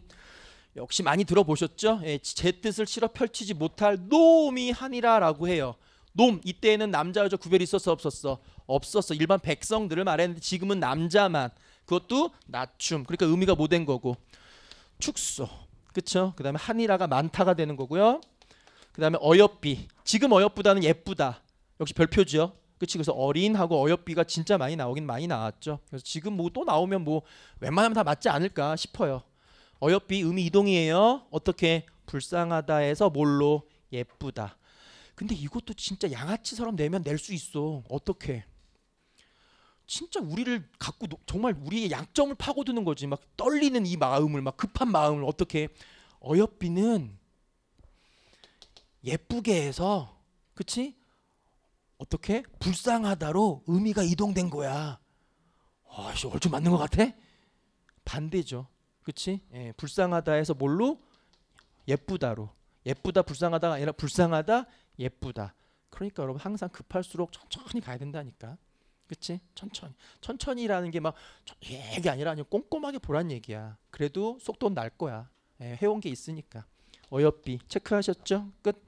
역시 많이 들어보셨죠? 예, 제 뜻을 실어 펼치지 못할 놈이 하니라라고 해요. 놈 이때에는 남자 여자 구별이 있었어 없었어 없었어 일반 백성들을 말했는데 지금은 남자만 그것도 낮춤 그러니까 의미가 못된 거고 축소 그쵸 그다음에 한이라가 많다가 되는 거고요 그다음에 어여삐 지금 어여쁘다는 예쁘다 역시 별표지요 그치 그래서 어린하고 어여삐가 진짜 많이 나오긴 많이 나왔죠 그래서 지금 뭐 또 나오면 뭐 웬만하면 다 맞지 않을까 싶어요 어여삐 음이 이동이에요. 어떻게 불쌍하다에서 뭘로 예쁘다. 근데 이것도 진짜 양아치처럼 내면 낼 수 있어. 어떻게? 진짜 우리를 갖고 정말 우리의 약점을 파고드는 거지. 막 떨리는 이 마음을 막 급한 마음을 어떻게 어여삐는 예쁘게 해서 그치? 어떻게 불쌍하다로 의미가 이동된 거야. 아씨 얼추 맞는 것 같아? 반대죠. 그치? 예, 불쌍하다 해서 뭘로? 예쁘다로. 예쁘다 불쌍하다가 아니라 불쌍하다 예쁘다. 그러니까 여러분 항상 급할수록 천천히 가야 된다니까. 그치? 천천히. 천천히라는 게막 얘기 아니라 그냥 꼼꼼하게 보란 얘기야. 그래도 속도는 날 거야. 예, 해온 게 있으니까. 어여삐 체크하셨죠? 끝.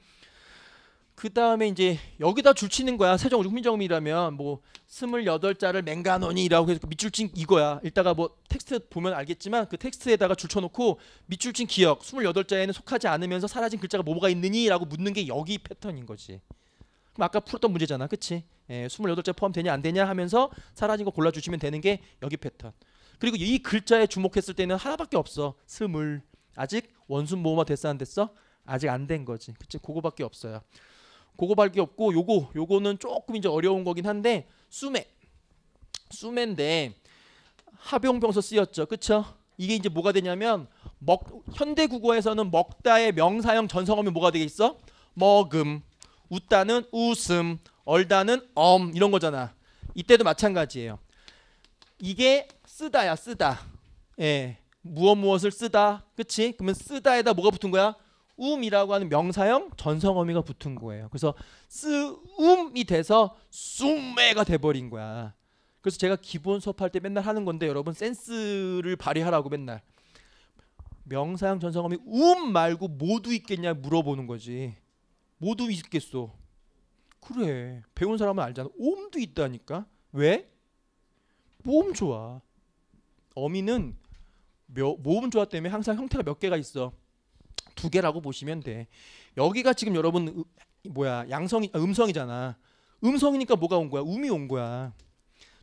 그 다음에 이제 여기다 줄치는 거야. 세종 훈민정음이라면 뭐 스물여덟 자를 맹가노니라고 해서 그 밑줄친 이거야. 이따가뭐 텍스트 보면 알겠지만 그 텍스트에다가 줄쳐놓고 밑줄친 기억 스물여덟 자에는 속하지 않으면서 사라진 글자가 뭐가 있느니라고 묻는 게 여기 패턴인 거지. 그럼 아까 풀었던 문제잖아, 그치예 스물여덟 자 포함되냐 안 되냐 하면서 사라진 거 골라주시면 되는 게 여기 패턴. 그리고 이 글자에 주목했을 때는 하나밖에 없어. 스물. 아직 원순 모음화 됐어 안 됐어? 아직 안 된 거지. 그치? 그거밖에 없어요. 고거 밝기 없고 요거 요거는 조금 이제 어려운 거긴 한데 수매 수매인데 합용병서 쓰였죠. 그쵸? 이게 이제 뭐가 되냐면 먹 현대 국어에서는 먹다의 명사형 전성어이 뭐가 되겠어? 먹음 웃다는 웃음 얼다는 엄 이런 거잖아. 이때도 마찬가지예요. 이게 쓰다야 쓰다. 예. 무엇 무엇을 쓰다. 그치? 그러면 쓰다에다 뭐가 붙은 거야? 음이라고 하는 명사형 전성어미가 붙은 거예요. 그래서 쓰음이 돼서 쏨매가 돼버린 거야. 그래서 제가 기본 수업할 때 맨날 하는 건데 여러분 센스를 발휘하라고 맨날 명사형 전성어미 음 말고 모두 있겠냐 물어보는 거지. 모두 있겠어 그래 배운 사람은 알잖아. 음도 있다니까. 왜? 모 좋아. 어미는 묘, 모음 조 때문에 항상 형태가 몇 개가 있어. 두 개라고 보시면 돼. 여기가 지금 여러분 뭐야 양성이 아, 음성이잖아. 음성이니까 뭐가 온 거야? 음이 온 거야.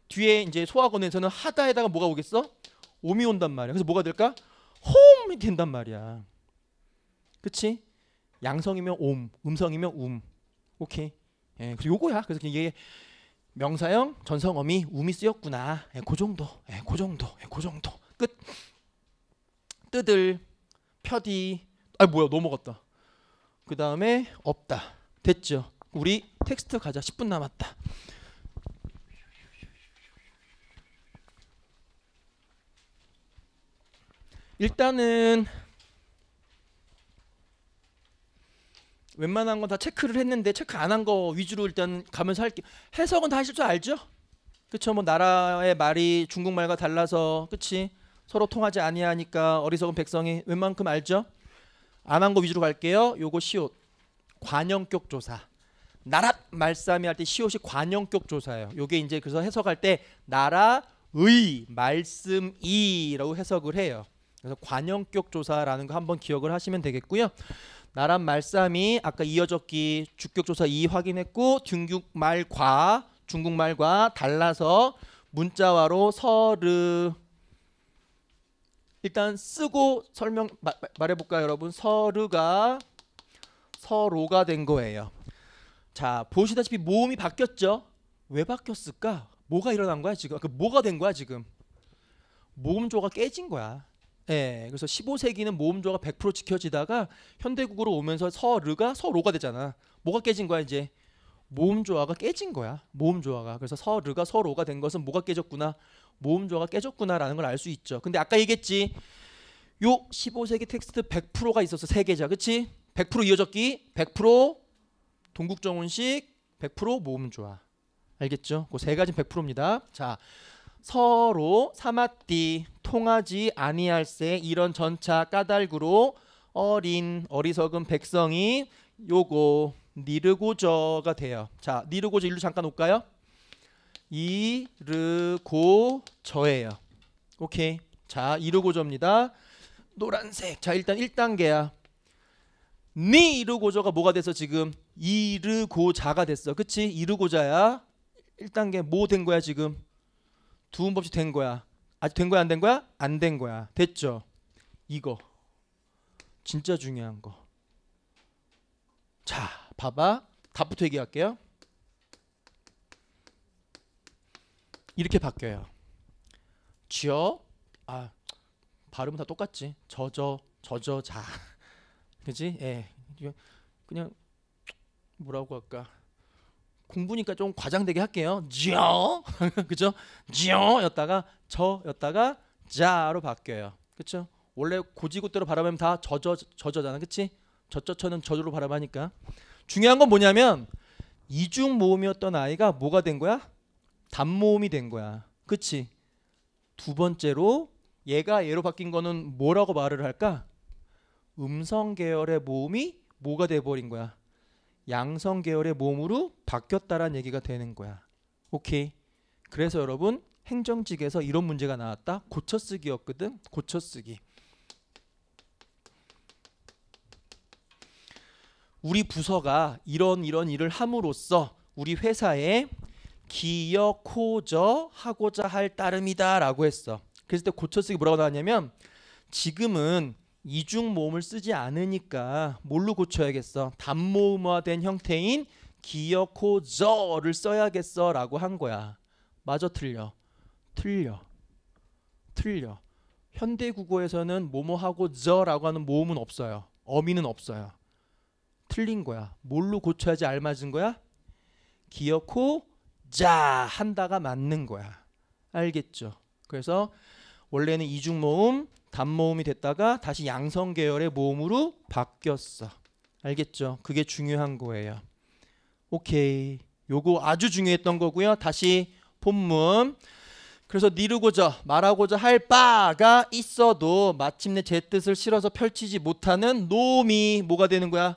뒤에 이제 소화권에서는 하다에다가 뭐가 오겠어? 음이 온단 말이야. 그래서 뭐가 될까? 홈이 된단 말이야. 그치? 양성이면 옴, 음성이면 움. 오케이. 예, 그리고 요거야. 그래서 이게 명사형, 전성어미, 움이 쓰였구나. 예, 그 정도. 예, 그 정도. 예, 그 정도. 끝. 뜨들, 펴디, 아 뭐야 넘어갔다. 그 다음에 없다. 됐죠. 우리 텍스트 가자. 10분 남았다. 일단은 웬만한 건 다 체크를 했는데 체크 안 한 거 위주로 일단 가면서 할게 해석은 다 하실 줄 알죠? 그쵸 뭐 나라의 말이 중국말과 달라서 그치 서로 통하지 아니하니까 어리석은 백성이 웬만큼 알죠? 안한거 위주로 갈게요. 요거 시옷 관형격 조사. 나라 말싸움이 할 때 시옷이 관형격 조사예요. 요게 이제 그래서 해석할 때 나라의 말씀이라고 해석을 해요. 그래서 관형격 조사라는 거 한번 기억을 하시면 되겠고요. 나라 말싸움이 아까 이어졌기 주격조사 2 확인했고 중국말과 중국말과 달라서 문자화로 서르 일단 쓰고 설명 마, 말해볼까요 여러분 서르가 서로가 된 거예요 자 보시다시피 모음이 바뀌었죠 왜 바뀌었을까 뭐가 일어난 거야 지금 아, 그 뭐가 된 거야 지금 모음조가 깨진 거야 예 그래서 15세기는 모음조가 100% 지켜지다가 현대국으로 오면서 서르가 서로가 되잖아 뭐가 깨진 거야 이제 모음조화가 깨진 거야 모음조화가 그래서 서르가 서로가 된 것은 뭐가 깨졌구나 모음조가 깨졌구나라는 걸 알 수 있죠. 근데 아까 얘기했지. 요 15세기 텍스트 100%가 있었어. 세 개자. 그렇지? 100% 이어졌기, 100% 동국정원식, 100% 모음조화. 알겠죠? 그 세 가지 100%입니다. 자, 서로 사마띠 통하지 아니할세 이런 전차 까닭으로 어린 어리석은 백성이 요거 니르고저가 돼요. 자, 니르고저 일로 잠깐 올까요? 이르고 저예요. 오케이. 자, 이르고 저입니다. 노란색. 자, 일단 1단계야. 니 이르고 저가 뭐가 돼서 지금 이르고 자가 됐어. 그치? 이르고 자야. 1단계 뭐 된 거야 지금? 두음 법칙 된 거야. 아직 된 거야 안 된 거야? 안 된 거야. 됐죠? 이거. 진짜 중요한 거. 자, 봐봐. 답부터 얘기할게요. 이렇게 바뀌어요. 쥐어 아 발음은 다 똑같지. 저저 저저 자. 그지? 예. 그냥 뭐라고 할까? 공부니까 좀 과장되게 할게요. 쥐어 그죠? 쥐어였다가 저였다가 자로 바뀌어요. 그렇죠? 원래 고지고대로 바라보면 다 저저 저저잖아. 그렇지? 저저처는 저저로 바라보니까 중요한 건 뭐냐면 이중 모음이었던 아이가 뭐가 된 거야? 단모음이 된 거야. 그치? 두 번째로 얘가 얘로 바뀐 거는 뭐라고 말을 할까? 음성 계열의 모음이 뭐가 돼버린 거야? 양성 계열의 모음으로 바뀌었다는 얘기가 되는 거야. 오케이. 그래서 여러분 행정직에서 이런 문제가 나왔다. 고쳐쓰기였거든. 고쳐쓰기. 우리 부서가 이런 이런 일을 함으로써 우리 회사에 기어코저 하고자 할 따름이다라고 했어. 그랬을때 고쳐쓰기 뭐라고 나왔냐면 지금은 이중 모음을 쓰지 않으니까 뭘로 고쳐야겠어? 단모음화된 형태인 기어코저를 써야겠어라고 한 거야. 맞아 틀려. 틀려. 틀려. 현대 국어에서는 모모하고 저라고 하는 모음은 없어요. 어미는 없어요. 틀린 거야. 뭘로 고쳐야지 알맞은 거야? 기어코 자 한다가 맞는 거야. 알겠죠? 그래서 원래는 이중 모음, 단모음이 됐다가 다시 양성 계열의 모음으로 바뀌었어. 알겠죠? 그게 중요한 거예요. 오케이. 요거 아주 중요했던 거고요. 다시 본문. 그래서 니르고자 말하고자 할 바가 있어도 마침내 제 뜻을 실어서 펼치지 못하는 놈이 뭐가 되는 거야?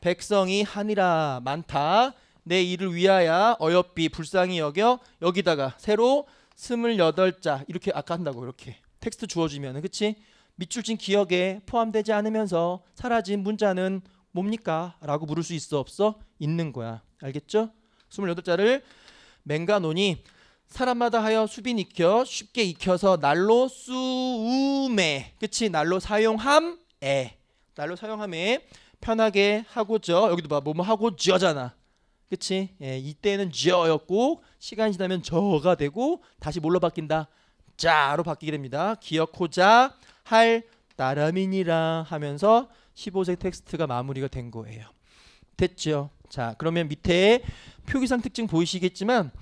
백성이 하니라 많다. 내 일을 위하여 어여삐 불쌍히 여겨 여기다가 새로 스물여덟 자 이렇게 아까 한다고 이렇게 텍스트 주어지면은 그치 밑줄 친 기억에 포함되지 않으면서 사라진 문자는 뭡니까? 라고 물을 수 있어 없어? 있는 거야. 알겠죠? 스물여덟 자를 맹가노니 사람마다 하여 수빈 익혀 쉽게 익혀서 날로 쑤우매 그치 날로 사용함에 날로 사용함에 편하게 하고죠 여기도 봐 뭐뭐 하고지어잖아 그치? 예, 이때는 저였고 시간이 지나면 저가 되고 다시 뭘로 바뀐다? 자로 바뀌게 됩니다. 기억호자 할나름이니라 하면서 1 5세 텍스트가 마무리가 된 거예요. 됐죠? 자 그러면 밑에 표기상 특징 보이시겠지만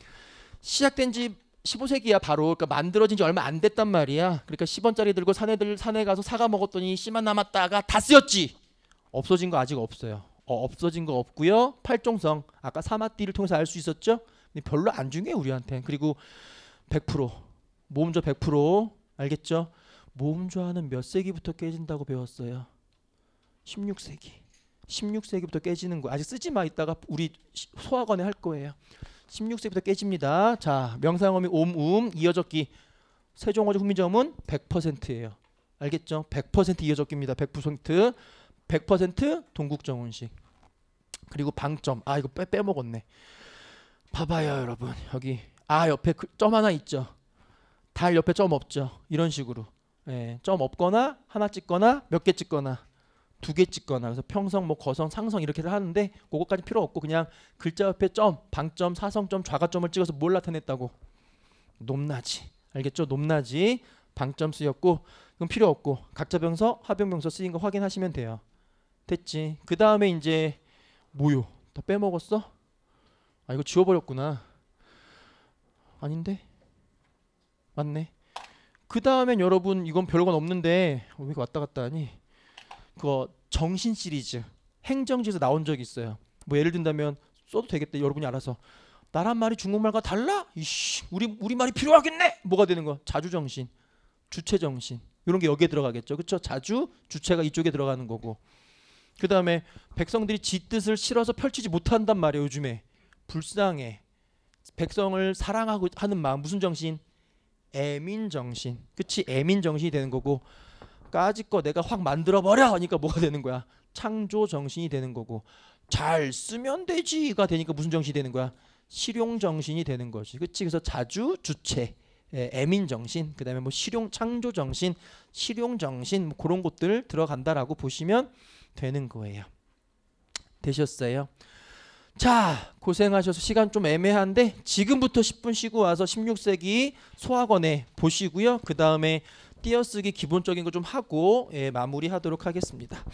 시작된 지 15세기야 바로 그러니까 만들어진 지 얼마 안 됐단 말이야. 그러니까 10원짜리 들고 산에들 산에 가서 사과 먹었더니 씨만 남았다가 다 쓰였지. 없어진 거 아직 없어요. 어, 없어진 거 없고요. 팔종성 아까 사마띠를 통해서 알 수 있었죠. 별로 안 중요해 우리한테. 그리고 100% 모음조 100% 알겠죠? 모음조는몇 세기부터 깨진다고 배웠어요? 16세기. 16세기부터 깨지는 거 아직 쓰지 마 있다가 우리 소학원에 할 거예요. 16세기부터 깨집니다. 자, 명상어미 옴, 음, 이어졌기 세종어조 훈민정음은 100%예요. 알겠죠? 100%이어졌기입니다 100%. 100% 동국정훈식. 그리고 방점. 아 이거 빼, 빼먹었네. 봐봐요 여러분. 여기 아 옆에 그점 하나 있죠. 달 옆에 점 없죠. 이런 식으로. 예, 점 없거나 하나 찍거나 몇 개 찍거나 두 개 찍거나 그래서 평성 뭐 거성 상성 이렇게 하는데 그거까지 필요 없고 그냥 글자 옆에 점 방점 사성점 좌가점을 찍어서 뭘 나타냈다고 높낮이 알겠죠 높낮이 방점 쓰였고 그럼 필요 없고 각자병서 화병병서 쓰인 거 확인하시면 돼요 됐지. 그 다음에 이제 뭐요? 다 빼먹었어? 아 이거 지워버렸구나. 아닌데? 맞네. 그 다음엔 여러분 이건 별건 없는데 왜 어, 왔다 갔다 하니? 그거 정신 시리즈 행정지에서 나온 적이 있어요. 뭐 예를 든다면 써도 되겠다 여러분이 알아서 나란 말이 중국말과 달라? 이씨 우리 우리 말이 필요하겠네. 뭐가 되는 거? 자주 정신, 주체 정신 이런 게 여기에 들어가겠죠. 그렇죠? 자주 주체가 이쪽에 들어가는 거고. 그 다음에 백성들이 지 뜻을 실어서 펼치지 못한단 말이에요 요즘에 불쌍해 백성을 사랑하고 하는 마음 무슨 정신 애민 정신 그치 애민 정신이 되는 거고 까짓거 내가 확 만들어 버려 하니까 뭐가 되는 거야 창조 정신이 되는 거고 잘 쓰면 되지가 되니까 무슨 정신이 되는 거야 실용 정신이 되는 거지 그치 그래서 자주 주체 예, 애민 정신 그다음에 뭐 실용 창조 정신 실용 정신 뭐 그런 것들 들어간다라고 보시면 되는 거예요. 되셨어요? 자, 고생하셔서 시간 좀 애매한데 지금부터 10분 쉬고 와서 16세기 소학원에 보시고요. 그 다음에 띄어쓰기 기본적인 거 좀 하고 예, 마무리하도록 하겠습니다.